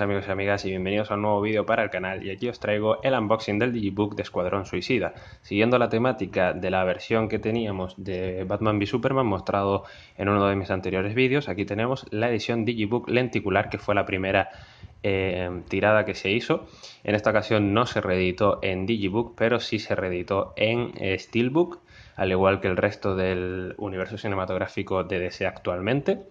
amigos y amigas y bienvenidos a un nuevo vídeo para el canal y aquí os traigo el unboxing del Digibook de Escuadrón Suicida. Siguiendo la temática de la versión que teníamos de Batman v Superman mostrado en uno de mis anteriores vídeos, aquí tenemos la edición Digibook lenticular que fue la primera eh, tirada que se hizo. En esta ocasión no se reeditó en Digibook pero sí se reeditó en eh, Steelbook al igual que el resto del universo cinematográfico de DC actualmente.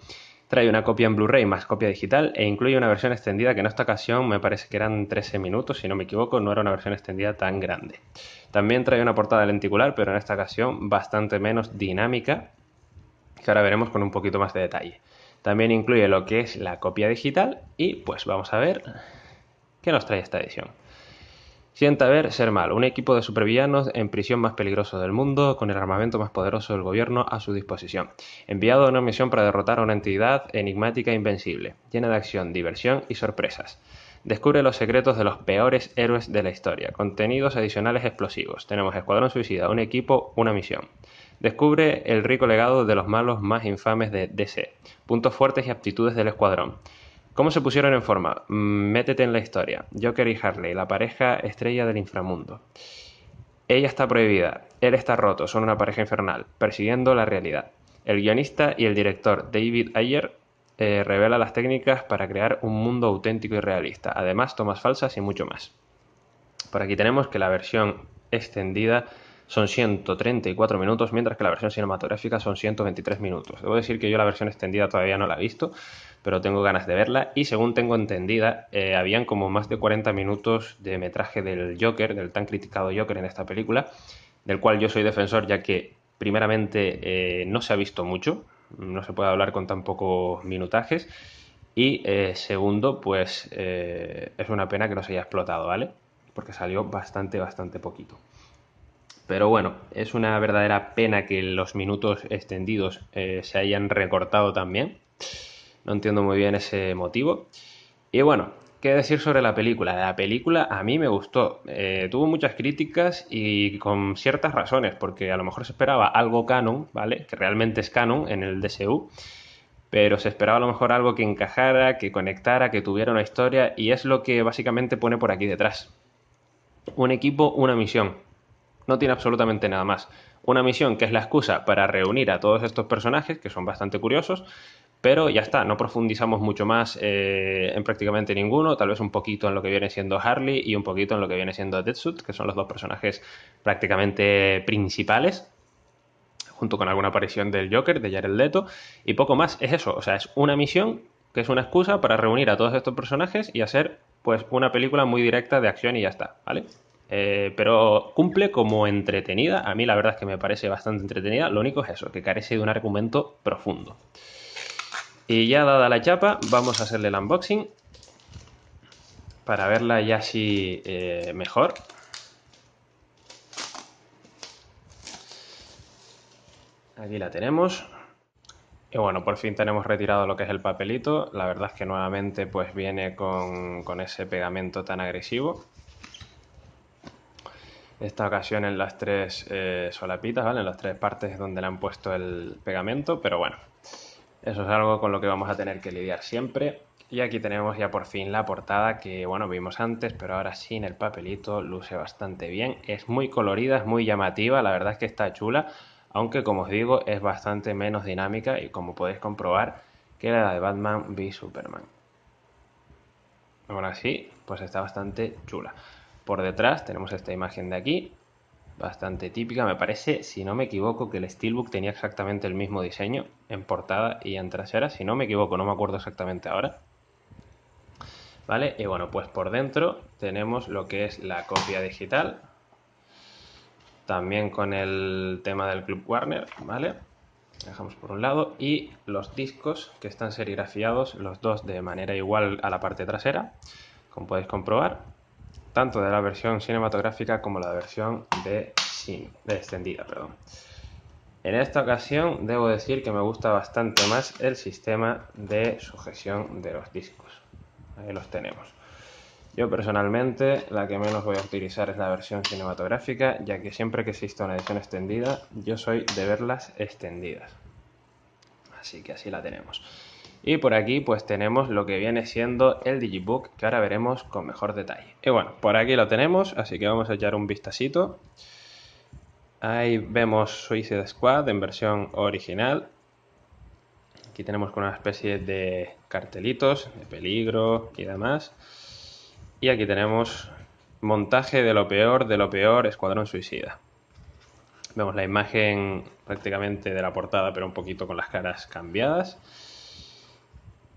Trae una copia en Blu-ray más copia digital e incluye una versión extendida que en esta ocasión me parece que eran 13 minutos, si no me equivoco, no era una versión extendida tan grande. También trae una portada lenticular, pero en esta ocasión bastante menos dinámica, que ahora veremos con un poquito más de detalle. También incluye lo que es la copia digital y pues vamos a ver qué nos trae esta edición. Sienta ver Ser Mal, un equipo de supervillanos en prisión más peligroso del mundo, con el armamento más poderoso del gobierno a su disposición, enviado a una misión para derrotar a una entidad enigmática e invencible, llena de acción, diversión y sorpresas. Descubre los secretos de los peores héroes de la historia, contenidos adicionales explosivos. Tenemos Escuadrón Suicida, un equipo, una misión. Descubre el rico legado de los malos más infames de DC, puntos fuertes y aptitudes del escuadrón. ¿Cómo se pusieron en forma? Mm, métete en la historia. Joker y Harley, la pareja estrella del inframundo. Ella está prohibida, él está roto, son una pareja infernal, persiguiendo la realidad. El guionista y el director David Ayer eh, revela las técnicas para crear un mundo auténtico y realista, además tomas falsas y mucho más. Por aquí tenemos que la versión extendida son 134 minutos, mientras que la versión cinematográfica son 123 minutos. Debo decir que yo la versión extendida todavía no la he visto, pero tengo ganas de verla y según tengo entendida, eh, habían como más de 40 minutos de metraje del Joker, del tan criticado Joker en esta película, del cual yo soy defensor ya que primeramente eh, no se ha visto mucho, no se puede hablar con tan pocos minutajes. Y eh, segundo, pues es una pena que no se haya explotado, ¿vale? Porque salió bastante, bastante poquito. Pero bueno, es una verdadera pena que los minutos extendidos eh, se hayan recortado también. No entiendo muy bien ese motivo. Y bueno, ¿qué decir sobre la película? La película a mí me gustó. Eh, tuvo muchas críticas y con ciertas razones, porque a lo mejor se esperaba algo canon, ¿vale? Que realmente es canon en el DSU. Pero se esperaba a lo mejor algo que encajara, que conectara, que tuviera una historia. Y es lo que básicamente pone por aquí detrás. Un equipo, una misión no tiene absolutamente nada más. Una misión que es la excusa para reunir a todos estos personajes, que son bastante curiosos, pero ya está, no profundizamos mucho más eh, en prácticamente ninguno, tal vez un poquito en lo que viene siendo Harley y un poquito en lo que viene siendo Deadshot que son los dos personajes prácticamente principales junto con alguna aparición del Joker, de Jared Leto, y poco más, es eso, o sea, es una misión que es una excusa para reunir a todos estos personajes y hacer pues una película muy directa de acción y ya está, ¿vale? Eh, pero cumple como entretenida. A mí la verdad es que me parece bastante entretenida. Lo único es eso, que carece de un argumento profundo. Y ya dada la chapa, vamos a hacerle el unboxing para verla ya así eh, mejor. Aquí la tenemos. Y bueno, por fin tenemos retirado lo que es el papelito. La verdad es que nuevamente pues viene con, con ese pegamento tan agresivo esta ocasión en las tres eh, solapitas, ¿vale? En las tres partes donde le han puesto el pegamento, pero bueno, eso es algo con lo que vamos a tener que lidiar siempre. Y aquí tenemos ya por fin la portada que, bueno, vimos antes, pero ahora sí en el papelito luce bastante bien. Es muy colorida, es muy llamativa, la verdad es que está chula, aunque como os digo es bastante menos dinámica y como podéis comprobar que la de Batman v Superman. Ahora sí, pues está bastante chula. Por detrás tenemos esta imagen de aquí, bastante típica, me parece, si no me equivoco, que el Steelbook tenía exactamente el mismo diseño en portada y en trasera, si no me equivoco, no me acuerdo exactamente ahora. ¿Vale? Y bueno, pues por dentro tenemos lo que es la copia digital, también con el tema del Club Warner, ¿vale? Dejamos por un lado y los discos que están serigrafiados los dos de manera igual a la parte trasera, como podéis comprobar, tanto de la versión cinematográfica como la versión de, de extendida. Perdón. En esta ocasión debo decir que me gusta bastante más el sistema de sujeción de los discos. Ahí los tenemos. Yo personalmente la que menos voy a utilizar es la versión cinematográfica, ya que siempre que exista una edición extendida, yo soy de verlas extendidas. Así que así la tenemos. Y por aquí pues tenemos lo que viene siendo el Digibook, que ahora veremos con mejor detalle. Y bueno, por aquí lo tenemos, así que vamos a echar un vistacito. Ahí vemos Suicide Squad en versión original. Aquí tenemos con una especie de cartelitos de peligro y demás. Y aquí tenemos montaje de lo peor, de lo peor, Escuadrón Suicida. Vemos la imagen prácticamente de la portada, pero un poquito con las caras cambiadas.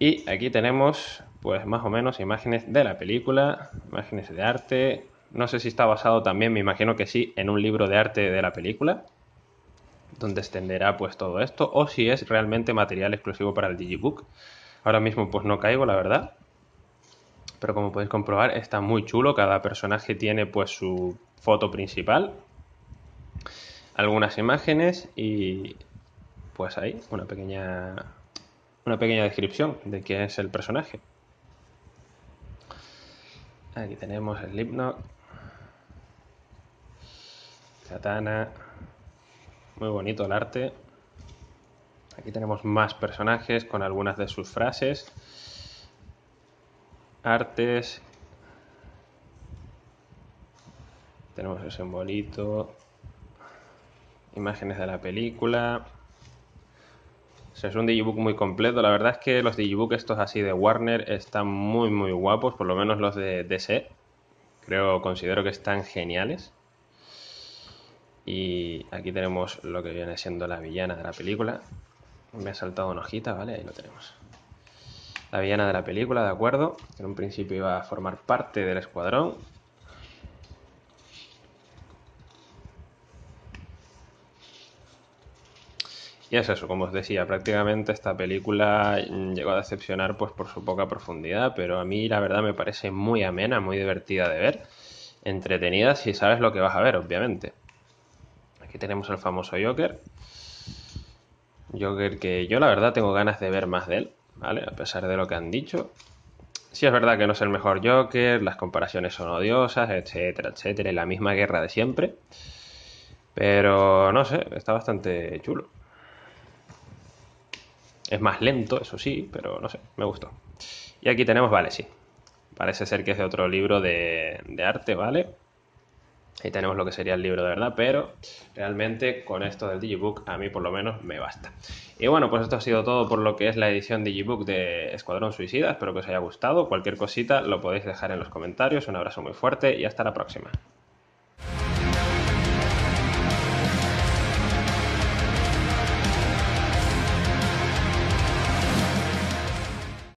Y aquí tenemos, pues más o menos, imágenes de la película, imágenes de arte. No sé si está basado también, me imagino que sí, en un libro de arte de la película, donde extenderá pues todo esto, o si es realmente material exclusivo para el Digibook. Ahora mismo pues no caigo, la verdad. Pero como podéis comprobar, está muy chulo. Cada personaje tiene pues su foto principal, algunas imágenes y pues ahí una pequeña una pequeña descripción de qué es el personaje. Aquí tenemos el Lipnock, Katana, muy bonito el arte. Aquí tenemos más personajes con algunas de sus frases, artes. Tenemos el simbolito, imágenes de la película, es un digibook muy completo. La verdad es que los digibooks estos así de Warner están muy, muy guapos, por lo menos los de DC. Creo, considero que están geniales. Y aquí tenemos lo que viene siendo la villana de la película. Me ha saltado una hojita, ¿vale? Ahí lo tenemos. La villana de la película, de acuerdo. En un principio iba a formar parte del escuadrón. Y es eso, como os decía, prácticamente esta película mm, llegó a decepcionar pues por su poca profundidad, pero a mí la verdad me parece muy amena, muy divertida de ver, entretenida si sabes lo que vas a ver, obviamente. Aquí tenemos al famoso Joker. Joker que yo la verdad tengo ganas de ver más de él, ¿vale? A pesar de lo que han dicho. Sí es verdad que no es el mejor Joker, las comparaciones son odiosas, etcétera, etcétera, y la misma guerra de siempre. Pero no sé, está bastante chulo. Es más lento, eso sí, pero no sé, me gustó. Y aquí tenemos, vale, sí. Parece ser que es de otro libro de, arte, ¿vale? Ahí tenemos lo que sería el libro de verdad, pero realmente con esto del Digibook a mí por lo menos me basta. Y bueno, pues esto ha sido todo por lo que es la edición Digibook de Escuadrón Suicida. Espero que os haya gustado. Cualquier cosita lo podéis dejar en los comentarios. Un abrazo muy fuerte y hasta la próxima.